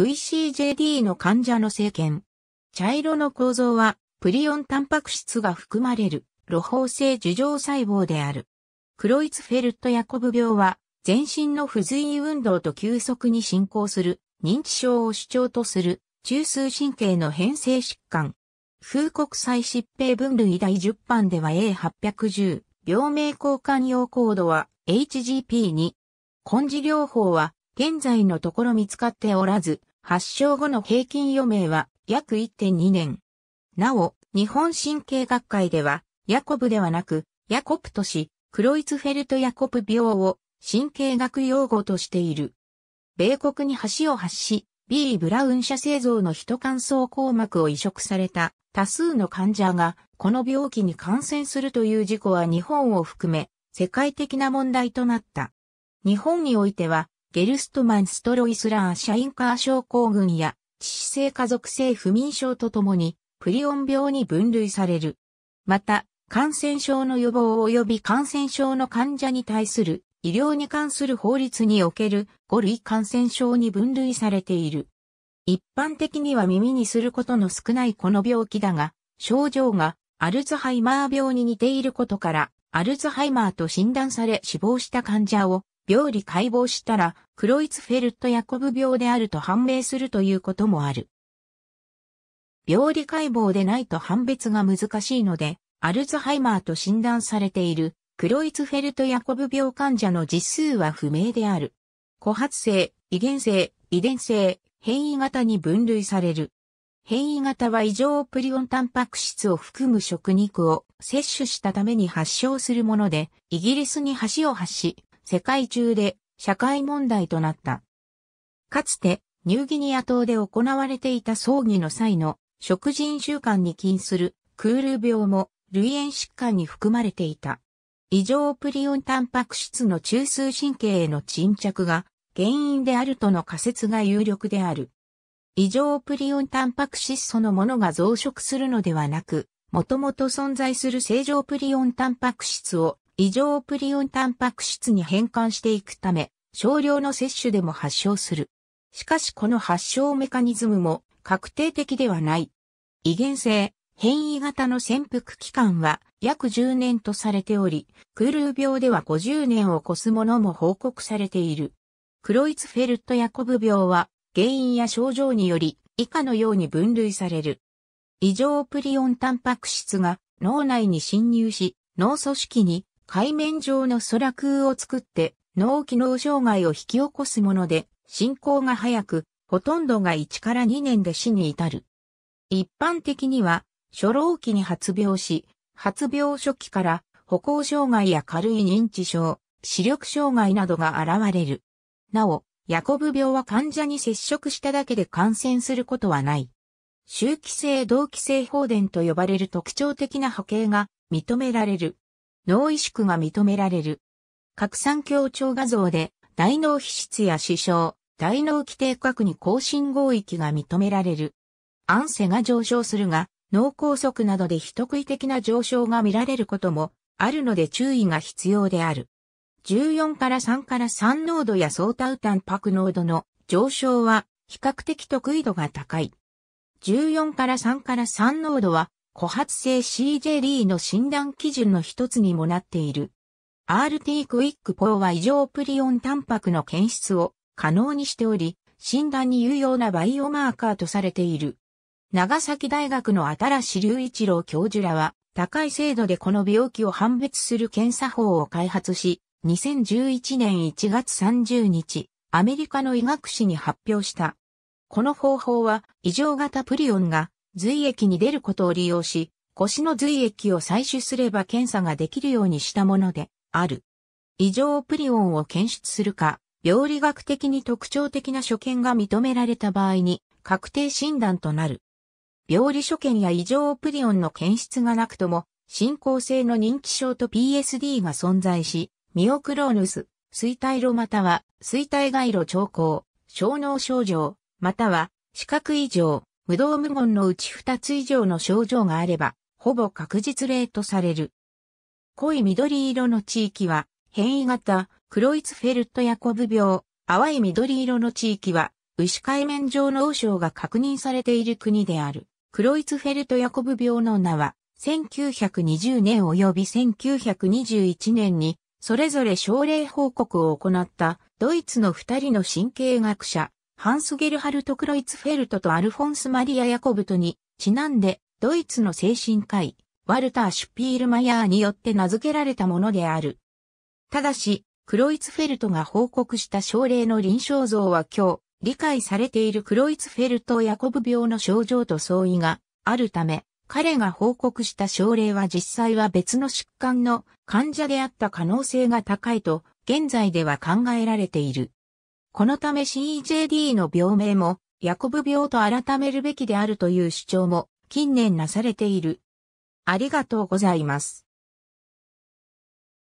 VCJD の患者の生検。茶色の構造は、プリオンタンパク質が含まれる、露胞性樹状細胞である。クロイツフェルト・ヤコブ病は、全身の不随運動と急速に進行する、認知症を主張とする、中枢神経の変性疾患。風国際疾病分類第10版では A810、病名交換用コードは HGP2。根治療法は現在のところ見つかっておらず、発症後の平均余命は約1.2年。なお、日本神経学会では、ヤコブではなく、ヤコプとし、クロイツフェルト・ヤコプ病を神経学用語としている。米国に橋を発し、B. ブラウン社製造の人乾燥硬膜を移植された多数の患者がこの病気に感染するという事故は日本を含め世界的な問題となった。日本においてはゲルストマンストロイスラーシャインカー症候群や致死性家族性不眠症とともにプリオン病に分類される。また、感染症の予防及び感染症の患者に対する医療に関する法律における5類感染症に分類されている。一般的には耳にすることの少ないこの病気だが、症状がアルツハイマー病に似ていることから、アルツハイマーと診断され死亡した患者を病理解剖したら、クロイツフェルト・ヤコブ病であると判明するということもある。病理解剖でないと判別が難しいので、アルツハイマーと診断されているクロイツフェルト・ヤコブ病患者の実数は不明である。枯発性、遺伝性、遺伝性、変異型に分類される。変異型は異常プリオンタンパク質を含む食肉を摂取したために発症するもので、イギリスに橋を発し、世界中で社会問題となった。かつて、ニューギニア島で行われていた葬儀の際の食人習慣に起因するクール病も類炎疾患に含まれていた。異常プリオンタンパク質の中枢神経への沈着が原因であるとの仮説が有力である。異常プリオンタンパク質そのものが増殖するのではなく、もともと存在する正常プリオンタンパク質を異常プリオンタンパク質に変換していくため、少量の摂取でも発症する。しかしこの発症メカニズムも確定的ではない。異元性、変異型の潜伏期間は約10年とされており、クールー病では50年を超すものも報告されている。クロイツフェルト・ヤコブ病は原因や症状により以下のように分類される。異常プリオンタンパク質が脳内に侵入し、脳組織に海面上の空空を作って脳機能障害を引き起こすもので、進行が早く、ほとんどが1から2年で死に至る。一般的には、初老期に発病し、発病初期から歩行障害や軽い認知症、視力障害などが現れる。なお、ヤコブ病は患者に接触しただけで感染することはない。周期性同期性放電と呼ばれる特徴的な波形が認められる。脳萎縮が認められる。拡散強調画像で、大脳皮質や死傷、大脳基底核に更新合域が認められる。安静が上昇するが、脳梗塞などで非特異的な上昇が見られることもあるので注意が必要である。14から3から3濃度や相対タンパク濃度の上昇は比較的得意度が高い。14から3から3濃度は枯発性 CJ リーの診断基準の一つにもなっている。RT クイックポーは異常プリオンタンパクの検出を可能にしており、診断に有用なバイオマーカーとされている。長崎大学の新志隆一郎教授らは、高い精度でこの病気を判別する検査法を開発し、2011年1月30日、アメリカの医学誌に発表した。この方法は、異常型プリオンが髄液に出ることを利用し、腰の髄液を採取すれば検査ができるようにしたものである。異常プリオンを検出するか、病理学的に特徴的な所見が認められた場合に確定診断となる。病理所見や異常プリオンの検出がなくとも、進行性の認知症と PSD が存在し、ミオクローヌス、衰退路または衰退外路兆候、小脳症状、または視覚異常、無動無言のうち2つ以上の症状があれば、ほぼ確実例とされる。濃い緑色の地域は、変異型、クロイツフェルトヤコブ病、淡い緑色の地域は、牛海面上の王将が確認されている国である。クロイツフェルトヤコブ病の名は、1920年及び1921年に、それぞれ症例報告を行った、ドイツの二人の神経学者、ハンスゲルハルト・クロイツフェルトとアルフォンス・マリア・ヤコブトに、ちなんで、ドイツの精神科医、ワルター・シュピールマヤーによって名付けられたものである。ただし、クロイツフェルトが報告した症例の臨床像は今日、理解されているクロイツフェルト・ヤコブ病の症状と相違があるため、彼が報告した症例は実際は別の疾患の患者であった可能性が高いと、現在では考えられている。このため CJD の病名も、ヤコブ病と改めるべきであるという主張も、近年なされている。ありがとうございます。